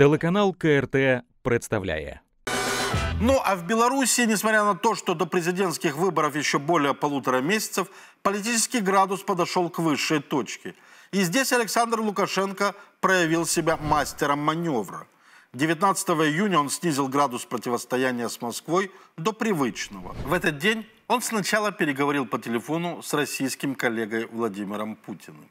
Телеканал КРТ представляет. Ну а в Беларуси, несмотря на то, что до президентских выборов еще более полутора месяцев, политический градус подошел к высшей точке. И здесь Александр Лукашенко проявил себя мастером маневра. 19 июня он снизил градус противостояния с Москвой до привычного. В этот день он сначала переговорил по телефону с российским коллегой Владимиром Путиным.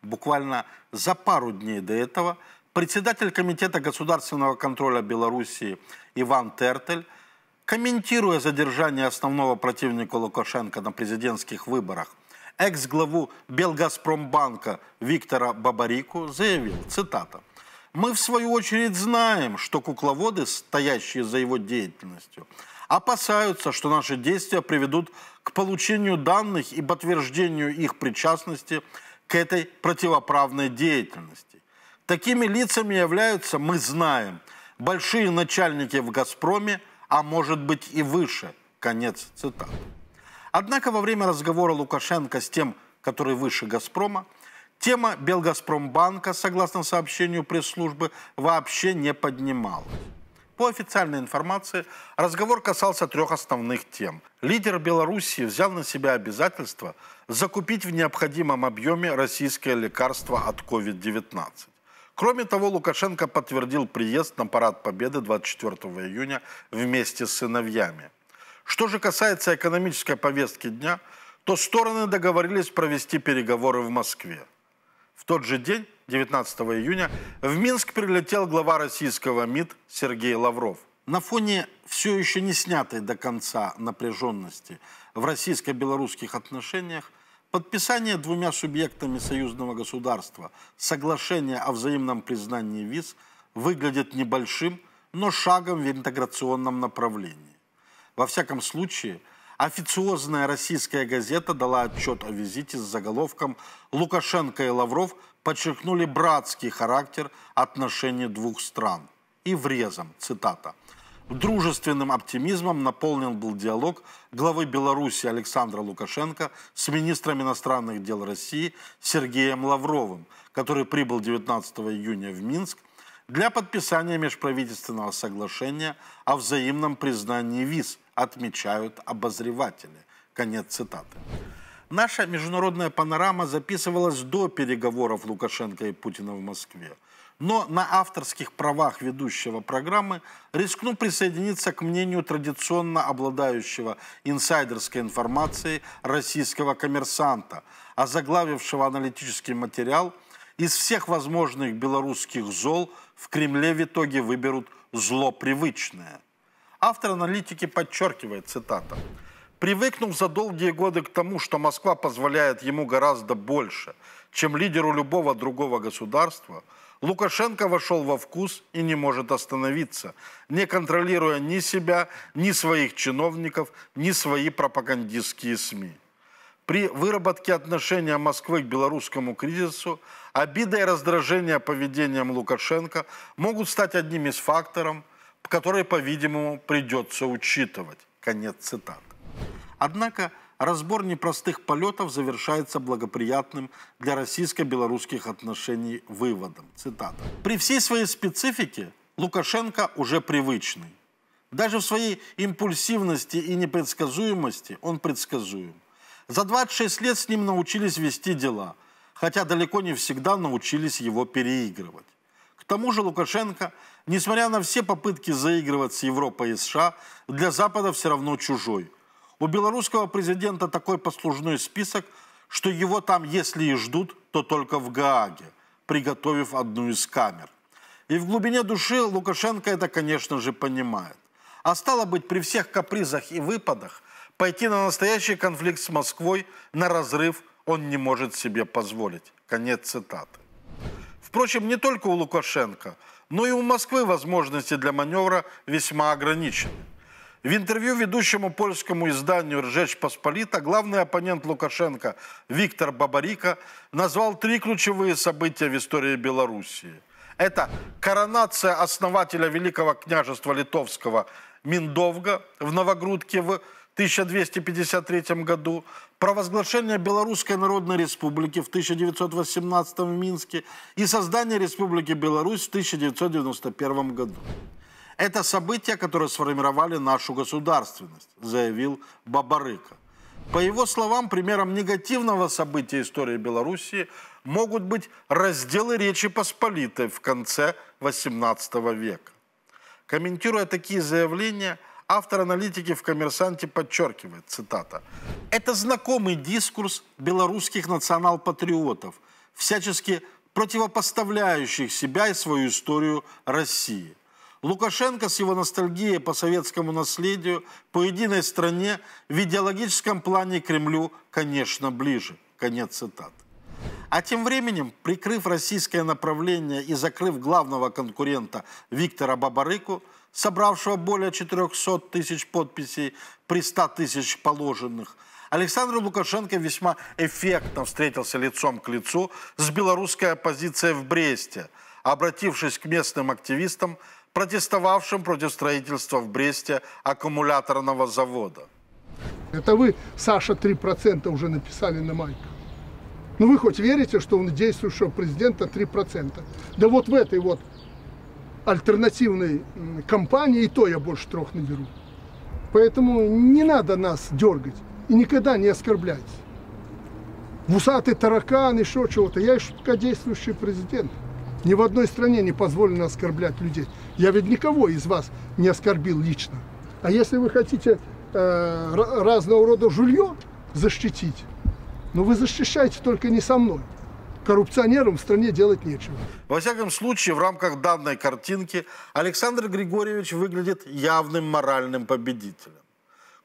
Буквально за пару дней до этого – председатель Комитета государственного контроля Белоруссии Иван Тертель, комментируя задержание основного противника Лукашенко на президентских выборах, экс-главу Белгазпромбанка Виктора Бабарику заявил, цитата, «Мы в свою очередь знаем, что кукловоды, стоящие за его деятельностью, опасаются, что наши действия приведут к получению данных и подтверждению их причастности к этой противоправной деятельности. Такими лицами являются, мы знаем, большие начальники в «Газпроме», а может быть и выше. Конец цитаты. Однако во время разговора Лукашенко с тем, который выше «Газпрома», тема Белгазпромбанка, согласно сообщению пресс-службы, вообще не поднималась. По официальной информации, разговор касался трех основных тем. Лидер Белоруссии взял на себя обязательство закупить в необходимом объеме российское лекарство от COVID-19. Кроме того, Лукашенко подтвердил приезд на Парад Победы 24 июня вместе с сыновьями. Что же касается экономической повестки дня, то стороны договорились провести переговоры в Москве. В тот же день, 19 июня, в Минск прилетел глава российского МИД Сергей Лавров. На фоне все еще не снятой до конца напряженности в российско-белорусских отношениях Подписание двумя субъектами союзного государства соглашения о взаимном признании виз выглядит небольшим, но шагом в интеграционном направлении. Во всяком случае, официозная российская газета дала отчет о визите с заголовком «Лукашенко и Лавров подчеркнули братский характер отношений двух стран» и врезом, цитата, Дружественным оптимизмом наполнен был диалог главы Беларуси Александра Лукашенко с министром иностранных дел России Сергеем Лавровым, который прибыл 19 июня в Минск для подписания межправительственного соглашения о взаимном признании виз, отмечают обозреватели. Конец цитаты. Наша международная панорама записывалась до переговоров Лукашенко и Путина в Москве – но на авторских правах ведущего программы рискну присоединиться к мнению традиционно обладающего инсайдерской информацией российского коммерсанта, озаглавившего аналитический материал «Из всех возможных белорусских зол в Кремле в итоге выберут зло привычное». Автор аналитики подчеркивает, цитата, Привыкнув за долгие годы к тому, что Москва позволяет ему гораздо больше, чем лидеру любого другого государства – Лукашенко вошел во вкус и не может остановиться, не контролируя ни себя, ни своих чиновников, ни свои пропагандистские СМИ. При выработке отношения Москвы к белорусскому кризису обида и раздражение поведением Лукашенко могут стать одним из факторов, которые, по-видимому, придется учитывать. Конец цитаты. Однако Разбор непростых полетов завершается благоприятным для российско-белорусских отношений выводом. Цитата. «При всей своей специфике Лукашенко уже привычный. Даже в своей импульсивности и непредсказуемости он предсказуем. За 26 лет с ним научились вести дела, хотя далеко не всегда научились его переигрывать. К тому же Лукашенко, несмотря на все попытки заигрывать с Европой и США, для Запада все равно чужой – у белорусского президента такой послужной список, что его там, если и ждут, то только в Гааге, приготовив одну из камер. И в глубине души Лукашенко это, конечно же, понимает. А стало быть, при всех капризах и выпадах пойти на настоящий конфликт с Москвой, на разрыв он не может себе позволить. Конец цитаты. Впрочем, не только у Лукашенко, но и у Москвы возможности для маневра весьма ограничены. В интервью ведущему польскому изданию «Ржечь Посполита» главный оппонент Лукашенко Виктор Бабарика назвал три ключевые события в истории Белоруссии. Это коронация основателя Великого княжества Литовского Миндовга в Новогрудке в 1253 году, провозглашение Белорусской Народной Республики в 1918 в Минске и создание Республики Беларусь в 1991 году. Это события, которые сформировали нашу государственность, заявил Бабарыка. По его словам, примером негативного события истории Белоруссии могут быть разделы Речи Посполитой в конце XVIII века. Комментируя такие заявления, автор аналитики в «Коммерсанте» подчеркивает, цитата, «Это знакомый дискурс белорусских национал-патриотов, всячески противопоставляющих себя и свою историю России. Лукашенко с его ностальгией по советскому наследию, по единой стране, в идеологическом плане Кремлю, конечно, ближе. Конец цитат. А тем временем, прикрыв российское направление и закрыв главного конкурента Виктора Бабарыку, собравшего более 400 тысяч подписей при 100 тысяч положенных, Александр Лукашенко весьма эффектно встретился лицом к лицу с белорусской оппозицией в Бресте, обратившись к местным активистам, протестовавшим против строительства в Бресте аккумуляторного завода. Это вы, Саша, 3% уже написали на майках. Ну вы хоть верите, что у действующего президента 3%? Да вот в этой вот альтернативной компании и то я больше трех наберу. Поэтому не надо нас дергать и никогда не оскорблять. В усатый таракан, еще чего-то. Я еще пока действующий президент. Ни в одной стране не позволено оскорблять людей. Я ведь никого из вас не оскорбил лично. А если вы хотите э, разного рода жулье защитить, но ну, вы защищаете только не со мной. Коррупционерам в стране делать нечего. Во всяком случае, в рамках данной картинки Александр Григорьевич выглядит явным моральным победителем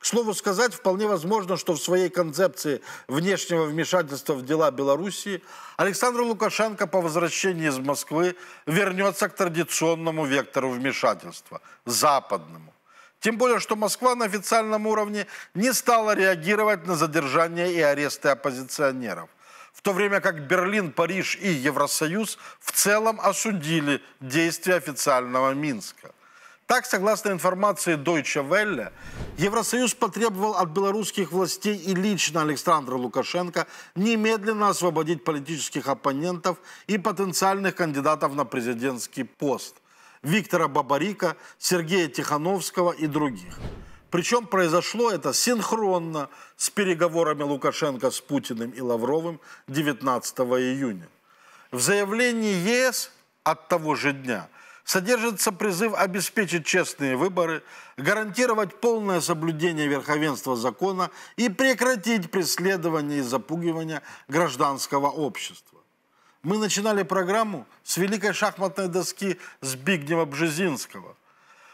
слову сказать, вполне возможно, что в своей концепции внешнего вмешательства в дела Белоруссии Александр Лукашенко по возвращении из Москвы вернется к традиционному вектору вмешательства – западному. Тем более, что Москва на официальном уровне не стала реагировать на задержания и аресты оппозиционеров. В то время как Берлин, Париж и Евросоюз в целом осудили действия официального Минска. Так, согласно информации Deutsche Welle, Евросоюз потребовал от белорусских властей и лично Александра Лукашенко немедленно освободить политических оппонентов и потенциальных кандидатов на президентский пост – Виктора Бабарика, Сергея Тихановского и других. Причем произошло это синхронно с переговорами Лукашенко с Путиным и Лавровым 19 июня. В заявлении ЕС от того же дня – содержится призыв обеспечить честные выборы, гарантировать полное соблюдение верховенства закона и прекратить преследование и запугивание гражданского общества. Мы начинали программу с великой шахматной доски Збигнева Бжезинского.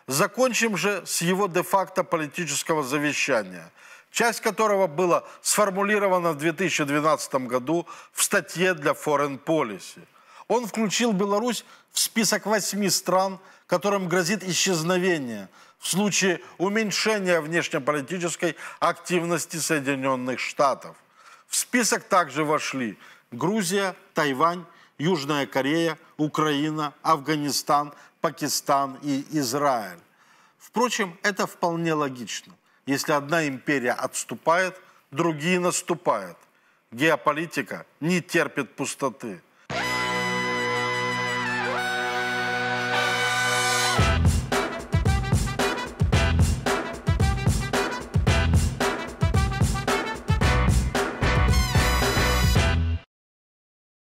Закончим же с его де-факто политического завещания, часть которого была сформулирована в 2012 году в статье для Foreign Policy – он включил Беларусь в список восьми стран, которым грозит исчезновение в случае уменьшения внешнеполитической активности Соединенных Штатов. В список также вошли Грузия, Тайвань, Южная Корея, Украина, Афганистан, Пакистан и Израиль. Впрочем, это вполне логично. Если одна империя отступает, другие наступают. Геополитика не терпит пустоты.